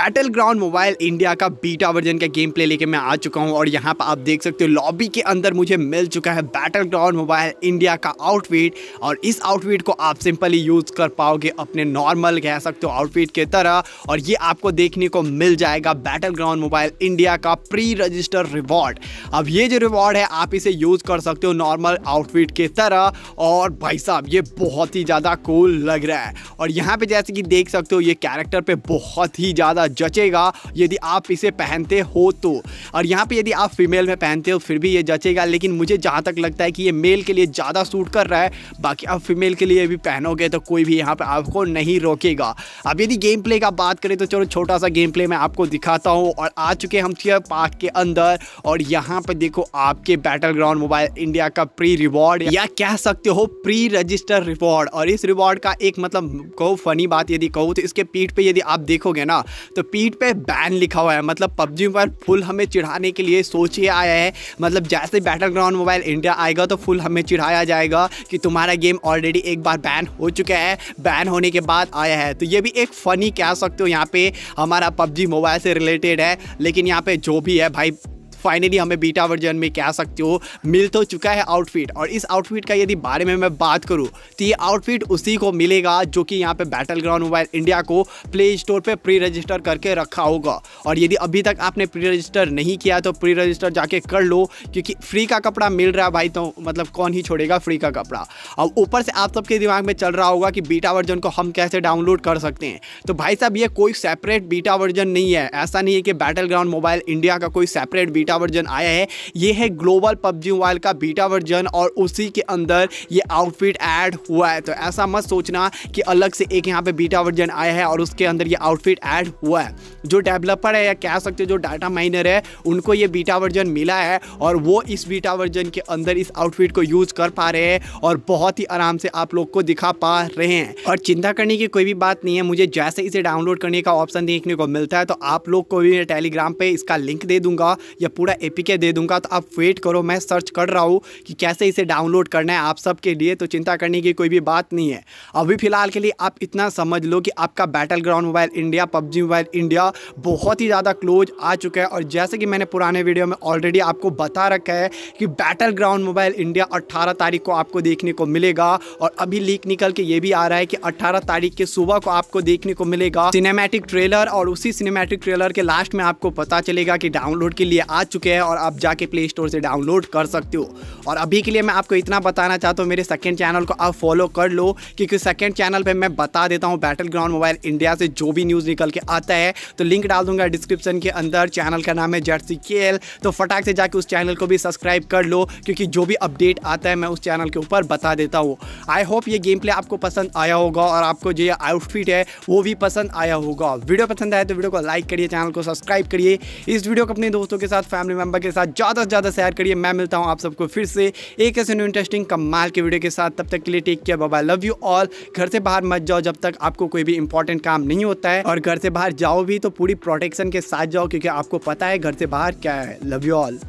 battle ground mobile India का beta version का game play लेके मैं आ चुका हूँ और यहाँ पर आप देख सकते हो लॉबी के अंदर मुझे मिल चुका है बैटल ग्राउंड मोबाइल इंडिया का आउटफिट और इस आउटफिट को आप सिंपली यूज़ कर पाओगे अपने नॉर्मल कह सकते हो आउटफिट के तरह और ये आपको देखने को मिल जाएगा बैटल ग्राउंड मोबाइल इंडिया का प्री रजिस्टर रिवॉर्ड अब ये जो रिवॉर्ड है आप इसे यूज़ कर सकते हो नॉर्मल आउटफिट के तरह और भाई साहब ये बहुत ही ज़्यादा कूल लग रहा है और यहाँ पे जैसे कि देख सकते हो ये कैरेक्टर पे बहुत ही ज़्यादा जचेगा यदि आप इसे पहनते हो तो और यहाँ पे यदि आप फीमेल में पहनते हो फिर भी ये जचेगा लेकिन मुझे जहाँ तक लगता है कि ये मेल के लिए ज़्यादा सूट कर रहा है बाकी आप फीमेल के लिए भी पहनोगे तो कोई भी यहाँ पर आपको नहीं रोकेगा अब यदि गेम प्ले का बात करें तो चलो छोटा सा गेम प्ले मैं आपको दिखाता हूँ और आ चुके हम थियर पार्क के अंदर और यहाँ पर देखो आपके बैटल ग्राउंड मोबाइल इंडिया का प्री रिवॉर्ड या कह सकते हो प्री रजिस्टर रिवॉर्ड और इस रिवॉर्ड का एक मतलब कहो फनी बात यदि कहो तो इसके पीठ पे यदि आप देखोगे ना तो तो पीठ पे बैन लिखा हुआ है मतलब पबजी मोबाइल फुल हमें चिढ़ाने के लिए सोच ही आया है मतलब जैसे बैटल ग्राउंड मोबाइल इंडिया आएगा तो फुल हमें चिढ़ाया जाएगा कि तुम्हारा गेम ऑलरेडी एक बार बैन हो चुका है बैन होने के बाद आया है तो ये भी एक फ़नी कह सकते हो यहाँ पे हमारा पबजी मोबाइल से रिलेटेड है लेकिन यहाँ पे जो भी है भाई फाइनली हमें बीटा वर्जन में कह सकते हो मिल तो चुका है आउटफिट और इस आउटफिट का यदि बारे में मैं बात करूँ तो ये आउटफिट उसी को मिलेगा जो कि यहाँ पे बैटल ग्राउंड मोबाइल इंडिया को प्ले स्टोर पर प्री रजिस्टर करके रखा होगा और यदि अभी तक आपने प्री रजिस्टर नहीं किया तो प्री रजिस्टर जाके कर लो क्योंकि फ्री का कपड़ा मिल रहा है भाई तो मतलब कौन ही छोड़ेगा फ्री का कपड़ा अब ऊपर से आप सबके दिमाग में चल रहा होगा कि बीटा वर्जन को हम कैसे डाउनलोड कर सकते हैं तो भाई साहब ये कोई सेपरेट बीटा वर्जन नहीं है ऐसा नहीं है कि बैटल ग्राउंड मोबाइल इंडिया का कोई सेपरेट बीटा बीटा वर्जन आया है ये है ग्लोबल पबजी मोबाइल का बीटा वर्जन और उसी के अंदर ये आउटफिट ऐड हुआ है तो ऐसा मत सोचना कि अलग से एक यहाँ पे बीटा वर्जन आया है और उसके अंदर ये आउटफिट ऐड हुआ है जो डेवलपर है या कह सकते जो डाटा माइनर है उनको ये बीटा वर्जन मिला है और वो इस बीटा वर्जन के अंदर इस आउटफिट को यूज़ कर पा रहे हैं और बहुत ही आराम से आप लोग को दिखा पा रहे हैं और चिंता करने की कोई भी बात नहीं है मुझे जैसे इसे डाउनलोड करने का ऑप्शन देखने को मिलता है तो आप लोग को भी टेलीग्राम पर इसका लिंक दे दूंगा या पूरा एपीके दे दूंगा तो आप वेट करो मैं सर्च कर रहा हूँ कि कैसे इसे डाउनलोड करना है आप सबके लिए तो चिंता करने की कोई भी बात नहीं है अभी फ़िलहाल के लिए आप इतना समझ लो कि आपका battle ground mobile India PUBG mobile India बहुत ही ज़्यादा क्लोज आ चुका है और जैसे कि मैंने पुराने वीडियो में ऑलरेडी आपको बता रखा है कि बैटल ग्राउंड मोबाइल इंडिया अट्ठारह तारीख को आपको देखने को मिलेगा और अभी लीक निकल के ये भी आ रहा है कि अट्ठारह तारीख के सुबह को आपको देखने को मिलेगा सिनेमैटिक ट्रेलर और उसी सिनेमैटिक ट्रेलर के लास्ट में आपको पता चलेगा कि डाउनलोड के लिए आ चुके हैं और आप जाके प्ले स्टोर से डाउनलोड कर सकते हो और अभी के लिए मैं आपको इतना बताना चाहता हूँ मेरे सेकेंड चैनल को आप फॉलो कर लो क्योंकि सेकेंड चैनल पर मैं बता देता हूँ बैटल ग्राउंड मोबाइल इंडिया से जो भी न्यूज़ निकल के आता है तो लिंक डाल दूंगा डिस्क्रिप्शन के अंदर चैनल का नाम है जर्सी के तो फटाक से जाके उस चैनल को भी सब्सक्राइब कर लो क्योंकि जो भी अपडेट आता है मैं उस चैनल के ऊपर बता देता हूँ आई होप ये गेम प्ले आपको पसंद आया होगा और आपको जो ये आउटफिट है वो भी पसंद आया होगा वीडियो पसंद आए तो वीडियो को लाइक करिए चैनल को सब्सक्राइब करिए इस वीडियो को अपने दोस्तों के साथ फैमिली मेंबर के साथ ज़्यादा से ज़्यादा शेयर करिए मैं मिलता हूँ आप सबको फिर से एक ऐसे न्यू इंटरेस्टिंग कमाल के वीडियो के साथ तब तक के लिए टेक केयर बाबा लव यू ऑल घर से बाहर मत जाओ जब तक आपको कोई भी इंपॉर्टेंट काम नहीं होता है और घर से बाहर जाओ भी तो पूरी प्रोटेक्शन के साथ जाओ क्योंकि आपको पता है घर से बाहर क्या है लव यू ऑल